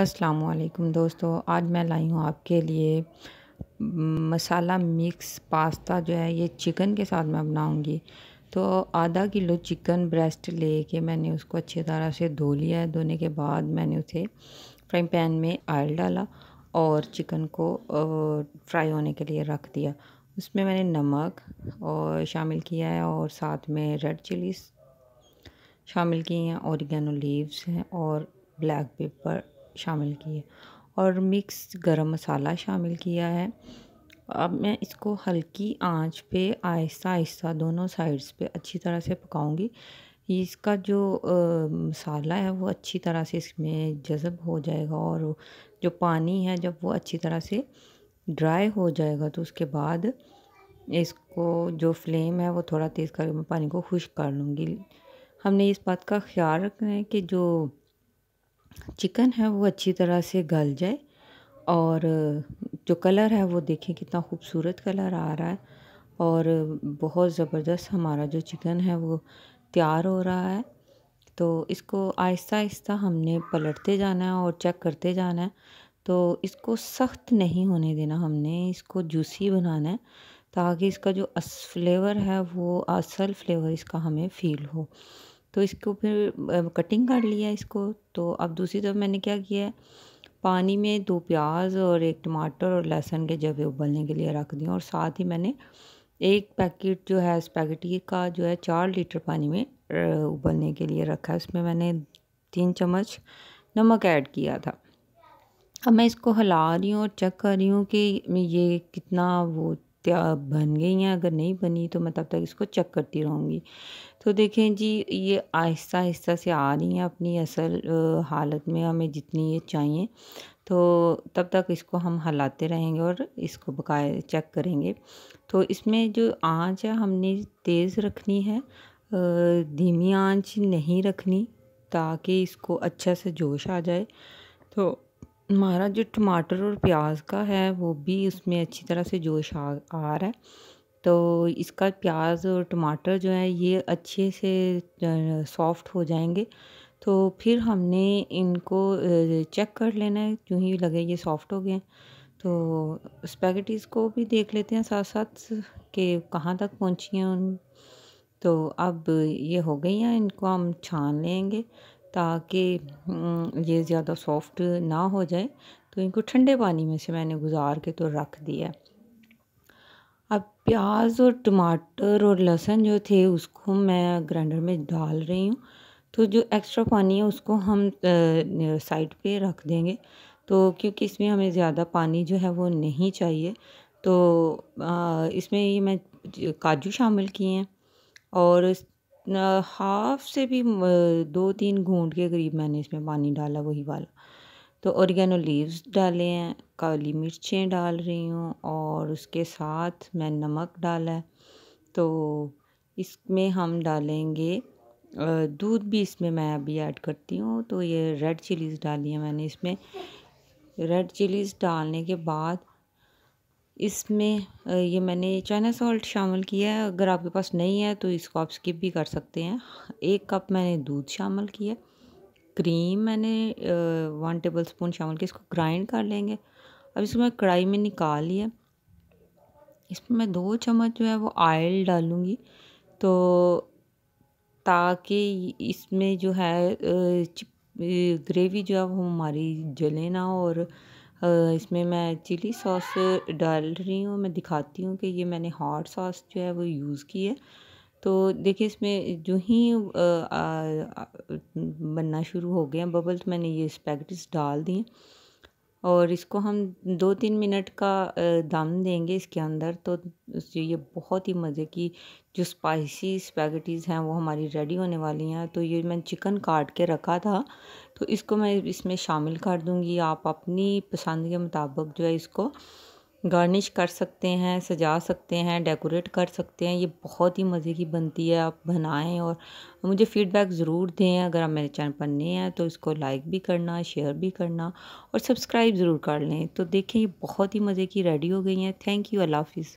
अस्सलाम दोस्तों आज मैं लाई हूँ आपके लिए मसाला मिक्स पास्ता जो है ये चिकन के साथ मैं बनाऊँगी तो आधा किलो चिकन ब्रेस्ट लेके मैंने उसको अच्छी तरह से धो लिया है धोने के बाद मैंने उसे फ्राइंग पैन में ऑयल डाला और चिकन को फ्राई होने के लिए रख दिया उसमें मैंने नमक और शामिल किया है और साथ में रेड चिलीज शामिल की हैं औरगेनो लीव्स हैं और ब्लैक पेपर शामिल किए और मिक्स गरम मसाला शामिल किया है अब मैं इसको हल्की आंच पे आहिस्ता आहिस्ता दोनों साइड्स पे अच्छी तरह से पकाऊंगी इसका जो आ, मसाला है वो अच्छी तरह से इसमें जज़ब हो जाएगा और जो पानी है जब वो अच्छी तरह से ड्राई हो जाएगा तो उसके बाद इसको जो फ्लेम है वो थोड़ा तेज़ करके मैं पानी को खुश कर लूँगी हमने इस बात का ख्याल रखना है कि जो चिकन है वो अच्छी तरह से गल जाए और जो कलर है वो देखें कितना खूबसूरत कलर आ रहा है और बहुत ज़बरदस्त हमारा जो चिकन है वो तैयार हो रहा है तो इसको आहिस्ता आहिस्ता हमने पलटते जाना है और चेक करते जाना है तो इसको सख्त नहीं होने देना हमने इसको जूसी बनाना है ताकि इसका जो अस फ्लेवर है वो असल फ्लेवर इसका हमें फ़ील हो तो इसको फिर कटिंग कर लिया इसको तो अब दूसरी तरफ मैंने क्या किया पानी में दो प्याज और एक टमाटर और लहसुन के जवे उबलने के लिए रख दिया और साथ ही मैंने एक पैकेट जो है स्पैगेटी का जो है चार लीटर पानी में उबलने के लिए रखा है उसमें मैंने तीन चम्मच नमक ऐड किया था अब मैं इसको हिला रही हूँ और चेक कर रही हूँ कि ये कितना वो क्या तो बन गई हैं अगर नहीं बनी तो मैं तब तक इसको चेक करती रहूँगी तो देखें जी ये आहिस्ता आहिस्ता से आ रही हैं अपनी असल हालत में हमें जितनी ये चाहिए तो तब तक इसको हम हलाते रहेंगे और इसको बकाया चेक करेंगे तो इसमें जो आँच है हमने तेज़ रखनी है धीमी आँच नहीं रखनी ताकि इसको अच्छा से जोश आ जाए तो हमारा जो टमाटर और प्याज का है वो भी उसमें अच्छी तरह से जोश आ आ रहा है तो इसका प्याज और टमाटर जो है ये अच्छे से सॉफ्ट हो जाएंगे तो फिर हमने इनको चेक कर लेना है जो ही लगे ये सॉफ्ट हो गए तो स्पैगेटीज़ को भी देख लेते हैं साथ साथ कि कहाँ तक पहुँची हैं उन तो अब ये हो गई हैं इनको हम छान लेंगे ताकि ये ज़्यादा सॉफ्ट ना हो जाए तो इनको ठंडे पानी में से मैंने गुजार के तो रख दिया अब प्याज और टमाटर और लहसुन जो थे उसको मैं ग्राइंडर में डाल रही हूँ तो जो एक्स्ट्रा पानी है उसको हम साइड पे रख देंगे तो क्योंकि इसमें हमें ज़्यादा पानी जो है वो नहीं चाहिए तो आ, इसमें ये मैं काजू शामिल किए हैं और हाफ से भी दो तीन घूंट के करीब मैंने इसमें पानी डाला वही वाला तो औरगेनो लीव्स डाले हैं काली मिर्चें डाल रही हूँ और उसके साथ मैं नमक डाला है तो इसमें हम डालेंगे दूध भी इसमें मैं अभी ऐड करती हूँ तो ये रेड चिलीज़ डाली है मैंने इसमें रेड चिलीज़ डालने के बाद इसमें ये मैंने चाइना सॉल्ट शामिल किया है अगर आपके पास नहीं है तो इसको आप स्किप भी कर सकते हैं एक कप मैंने दूध शामिल किया क्रीम मैंने वन टेबल स्पून शामिल किया इसको ग्राइंड कर लेंगे अब इसको मैं कढ़ाई में निकाल लिया इसमें मैं दो चम्मच जो है वो आयल डालूँगी तो ताकि इसमें जो है ग्रेवी जो है वो हमारी जले ना और इसमें मैं चिली सॉस डाल रही हूँ मैं दिखाती हूँ कि ये मैंने हॉट सॉस जो है वो यूज़ की है तो देखिए इसमें जो ही बनना शुरू हो गए हैं बबल्स मैंने ये स्पैगटिस डाल दिए और इसको हम दो तीन मिनट का दम देंगे इसके अंदर तो ये बहुत ही मज़े की जो स्पाइसी स्पैगटीज़ हैं वो हमारी रेडी होने वाली हैं तो ये मैंने चिकन काट के रखा था तो इसको मैं इसमें शामिल कर दूँगी आप अपनी पसंद के मुताबिक जो है इसको गार्निश कर सकते हैं सजा सकते हैं डेकोरेट कर सकते हैं ये बहुत ही मज़े की बनती है आप बनाएं और मुझे फ़ीडबैक ज़रूर दें अगर आप मेरे चैनल पर नए हैं तो इसको लाइक भी करना शेयर भी करना और सब्सक्राइब ज़रूर कर लें तो देखें ये बहुत ही मज़े की रेडी हो गई हैं थैंक यू अल्लाह हाफिज़